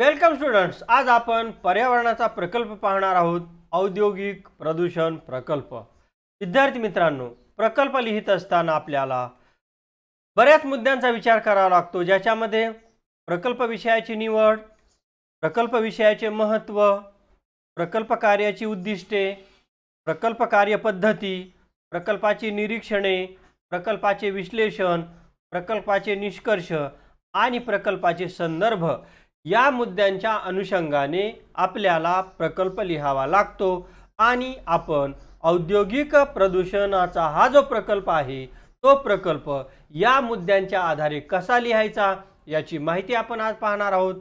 welcome students आज आपण पर्यावरणाचा प्रकल्प पाहणार आहोत औद्योगिक प्रदूषण प्रकल्प विद्यार्थी मित्रांनो प्रकल्प लिहित असताना आपल्याला बऱ्याच मुद्द्यांचा विचार करावा लागतो ज्याच्यामध्ये प्रकल्प विषयाची निवड प्रकल्प विषयाचे महत्त्व प्रकल्प कार्याची उद्दिष्टे प्रकल्प कार्यपद्धती प्रकल्पाची निरीक्षणे प्रकल्पाचे विश्लेषण प्रकल्पाचे निष्कर्ष आणि प्रकल्पाचे संदर्भ या मुद्द्यांच्या अनुषंगाने आपल्याला प्रकल्प लिहावा लागतो आणि आपण औद्योगिक प्रदूषणाचा हा जो प्रकल्प आहे तो प्रकल्प या मुद्द्यांच्या आधारे कसा लिहायचा याची माहिती आपण आज पाहणार आहोत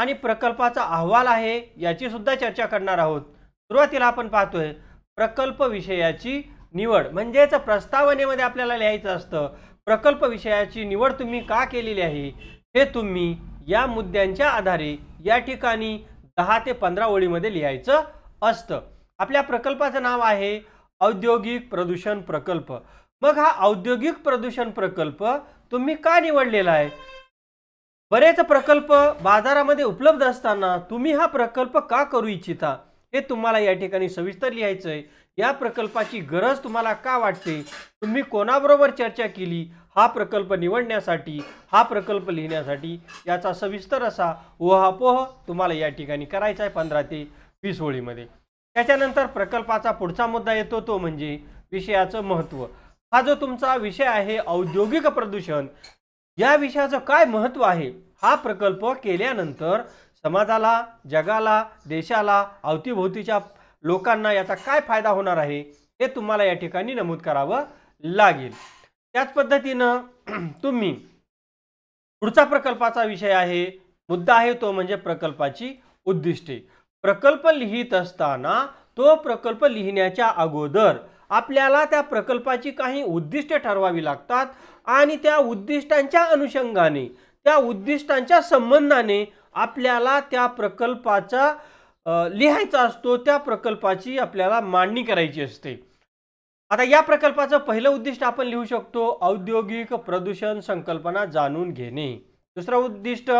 आणि प्रकल्पाचा अहवाल आहे याची सुद्धा चर्चा करणार आहोत सुरुवातीला आपण पाहतोय प्रकल्प विषयाची निवड म्हणजेच प्रस्तावनेमध्ये आपल्याला लिहायचं असतं प्रकल्प विषयाची निवड तुम्ही का केलेली आहे हे तुम्ही या मुद्द्यांच्या आधारे या ठिकाणी दहा ते पंधरा ओळीमध्ये लिहायचं असतं आपल्या प्रकल्पाचं नाव आहे औद्योगिक प्रदूषण प्रकल्प मग हा औद्योगिक प्रदूषण प्रकल्प तुम्ही का निवडलेला आहे बरेच प्रकल्प बाजारामध्ये उपलब्ध असताना तुम्ही हा प्रकल्प का करू इच्छिता हे तुम्हाला या ठिकाणी सविस्तर लिहायचं आहे या प्रकल्पाची गरज तुम्हाला का वाटते तुम्ही कोणाबरोबर चर्चा केली हा प्रकल्प निवडण्यासाठी हा प्रकल्प लिहिण्यासाठी याचा सविस्तर असा ओहापोह तुम्हाला या ठिकाणी करायचा आहे पंधरा ते वीस ओळीमध्ये त्याच्यानंतर प्रकल्पाचा पुढचा मुद्दा येतो तो म्हणजे विषयाचं महत्त्व हा जो तुमचा विषय आहे औद्योगिक प्रदूषण या विषयाचं काय महत्त्व आहे हा प्रकल्प केल्यानंतर समाजाला जगाला देशाला अवतीभोवतीच्या लोकांना याचा काय फायदा होणार आहे हे तुम्हाला या ठिकाणी नमूद करावं लागेल त्याच पद्धतीनं तुम्ही पुढचा प्रकल्पाचा विषय आहे मुद्दा आहे तो म्हणजे प्रकल्पाची उद्दिष्टे प्रकल्प लिहित असताना तो प्रकल्प लिहिण्याच्या अगोदर आपल्याला त्या प्रकल्पाची काही उद्दिष्टे ठरवावी लागतात आणि त्या उद्दिष्टांच्या अनुषंगाने त्या उद्दिष्टांच्या संबंधाने आपल्याला त्या प्रकल्पाचा लिहायचा असतो त्या प्रकल्पाची आपल्याला मांडणी करायची असते आता या प्रकल्पाचं पहिलं उद्दिष्ट आपण लिहू शकतो औद्योगिक प्रदूषण संकल्पना जाणून घेणे दुसरं उद्दिष्ट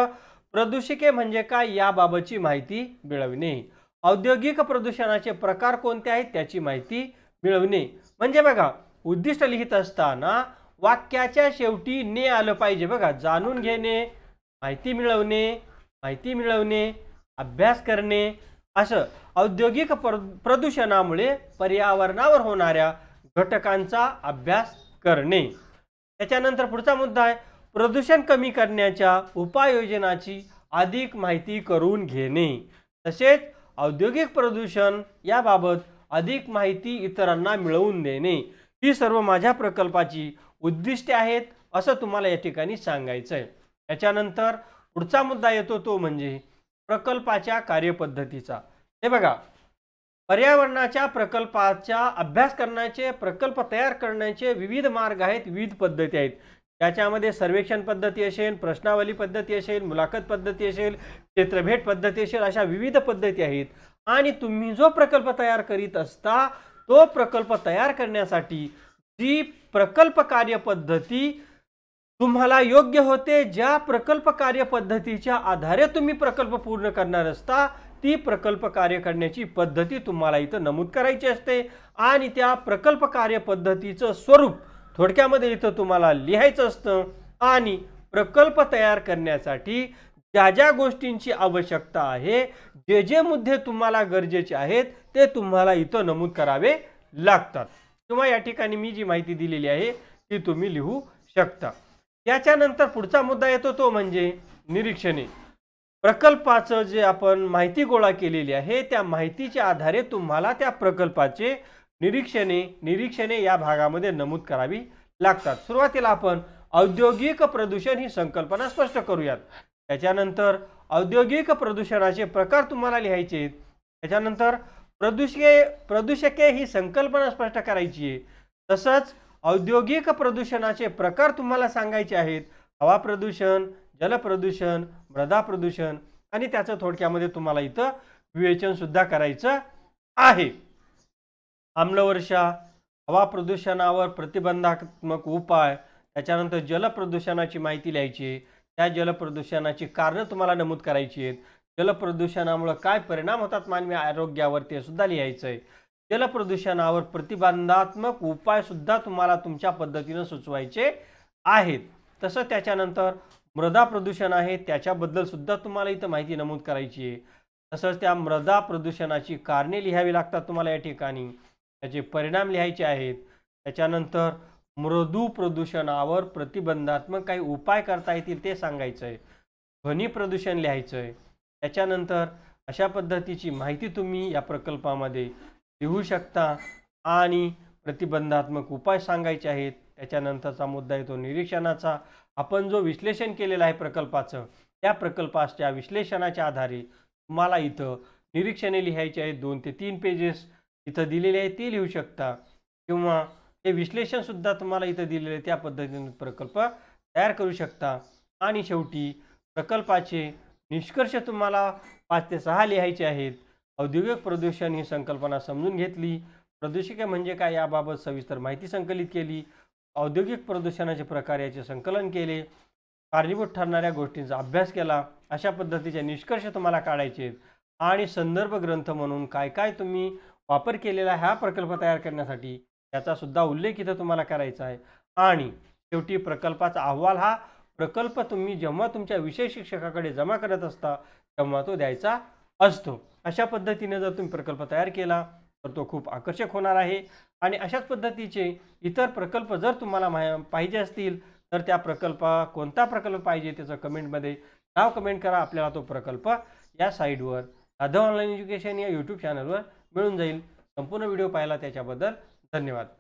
प्रदूषिके म्हणजे काय याबाबतची माहिती मिळवणे औद्योगिक प्रदूषणाचे प्रकार कोणते आहेत त्याची माहिती मिळवणे म्हणजे बघा उद्दिष्ट लिहित असताना वाक्याच्या शेवटी ने आलं पाहिजे बघा जाणून घेणे माहिती मिळवणे माहिती मिळवणे अभ्यास करणे असं औद्योगिक प्र प्रदूषणामुळे पर्यावरणावर होणाऱ्या घटकांचा अभ्यास करणे त्याच्यानंतर पुढचा मुद्दा आहे प्रदूषण कमी करण्याच्या उपाययोजनाची अधिक माहिती करून घेणे तसेच औद्योगिक प्रदूषण याबाबत अधिक माहिती इतरांना मिळवून देणे ही सर्व माझ्या प्रकल्पाची उद्दिष्टे आहेत असं तुम्हाला या ठिकाणी सांगायचं आहे त्याच्यानंतर पुढचा मुद्दा येतो तो म्हणजे प्रकल्पाच्या कार्यपद्धतीचा हे बघा पर्यावरणाच्या प्रकल्पाच्या अभ्यास करण्याचे प्रकल्प तयार करण्याचे विविध मार्ग आहेत विविध पद्धती आहेत त्याच्यामध्ये सर्वेक्षण पद्धती असेल प्रश्नावली पद्धती असेल मुलाखत पद्धती असेल क्षेत्रभेट पद्धती असेल अशा विविध पद्धती आहेत आणि तुम्ही जो प्रकल्प तयार करीत असता तो प्रकल्प तयार करण्यासाठी जी प्रकल्प कार्यपद्धती तुम्हाला योग्य होते ज्या प्रकल्प कार्यपद्धतीच्या आधारे तुम्ही प्रकल्प पूर्ण करणार असता ती प्रकल्प कार्य करण्याची पद्धती तुम्हाला इथं नमूद करायची असते आणि त्या प्रकल्प कार्यपद्धतीचं स्वरूप थोडक्यामध्ये इथं तुम्हाला लिहायचं असतं आणि प्रकल्प तयार करण्यासाठी ज्या ज्या गोष्टींची आवश्यकता आहे जे जे मुद्दे तुम्हाला गरजेचे आहेत ते तुम्हाला इथं नमूद करावे लागतात किंवा या ठिकाणी मी जी माहिती दिलेली आहे ती तुम्ही लिहू शकता त्याच्यानंतर पुढचा मुद्दा येतो तो म्हणजे निरीक्षणे प्रकल्पाचं जे आपण माहिती गोळा केलेली आहे त्या माहितीच्या आधारे तुम्हाला त्या प्रकल्पाचे निरीक्षणे निरीक्षणे या भागामध्ये नमूद करावी लागतात सुरुवातीला आपण औद्योगिक प्रदूषण ही संकल्पना स्पष्ट करूयात त्याच्यानंतर औद्योगिक प्रदूषणाचे प्रकार तुम्हाला लिहायचे त्याच्यानंतर प्रदूषके प्रदूषके ही संकल्पना स्पष्ट करायची आहे तसंच औद्योगिक प्रदूषणाचे प्रकार तुम्हाला सांगायचे आहेत हवा प्रदूषण जलप्रदूषण मृदा प्रदूषण आणि त्याचं थोडक्यामध्ये तुम्हाला इथं विवेचन सुद्धा करायचं आहे आम्लवर्षा हवा प्रदूषणावर प्रतिबंधात्मक उपाय त्याच्यानंतर जलप्रदूषणाची माहिती लिहायची त्या जलप्रदूषणाची कारणं तुम्हाला नमूद करायची आहेत जलप्रदूषणामुळे काय परिणाम होतात मानवी आरोग्यावर ते सुद्धा लिहायचं आहे जल प्रदूषणावर प्रतिबंधात्मक उपाय सुद्धा तुम्हाला तुमच्या पद्धतीनं सुचवायचे आहेत तसं त्याच्यानंतर मृदा प्रदूषण आहे त्याच्याबद्दल सुद्धा तुम्हाला इथं माहिती नमूद करायची आहे तसंच त्या मृदा प्रदूषणाची कारणे लिहावी लागतात तुम्हाला या ठिकाणी त्याचे परिणाम लिहायचे आहेत त्याच्यानंतर मृदू प्रदूषणावर प्रतिबंधात्मक काही उपाय करता येतील ते सांगायचं आहे ध्वनी प्रदूषण लिहायचं आहे त्याच्यानंतर अशा पद्धतीची माहिती तुम्ही या प्रकल्पामध्ये लिहू शकता आणि प्रतिबंधात्मक उपाय सांगायचे आहेत त्याच्यानंतरचा मुद्दा येतो निरीक्षणाचा आपण जो विश्लेषण केलेला आहे प्रकल्पाचं त्या प्रकल्पाच्या विश्लेषणाच्या आधारे तुम्हाला इथं निरीक्षणे लिहायची आहेत दोन ते तीन पेजेस इथं दिलेले आहेत ते लिहू शकता किंवा हे विश्लेषणसुद्धा तुम्हाला इथं दिलेले त्या पद्धतीने प्रकल्प तयार करू शकता आणि शेवटी प्रकल्पाचे निष्कर्ष तुम्हाला पाच ते सहा लिहायचे आहेत औद्योगिक प्रदूषण ही संकल्पना समजून घेतली प्रदूषिके म्हणजे काय याबाबत सविस्तर माहिती संकलित केली औद्योगिक प्रदूषणाचे प्रकार याचे संकलन केले कारणीभूत ठरणाऱ्या गोष्टींचा अभ्यास केला अशा पद्धतीचे निष्कर्ष तुम्हाला काढायचे आणि संदर्भ ग्रंथ म्हणून काय काय तुम्ही वापर केलेला हा प्रकल्प तयार करण्यासाठी याचा सुद्धा उल्लेख इथं तुम्हाला करायचा आहे आणि शेवटी प्रकल्पाचा अहवाल हा प्रकल्प तुम्ही जेव्हा तुमच्या विषय शिक्षकाकडे जमा करत असता तेव्हा तो द्यायचा असतो अशा पद्धतीने जर तुम्ही प्रकल्प तयार केला तर तो खूप आकर्षक होणार आहे आणि अशाच पद्धतीचे इतर प्रकल्प जर तुम्हाला मा पाहिजे असतील तर त्या प्रकल्प कोणता प्रकल्प पाहिजे त्याचं कमेंटमध्ये नाव कमेंट करा आपल्याला तो प्रकल्प या साईडवर साधं ऑनलाईन एज्युकेशन या यूट्यूब चॅनलवर मिळून जाईल संपूर्ण व्हिडिओ पाहिला त्याच्याबद्दल धन्यवाद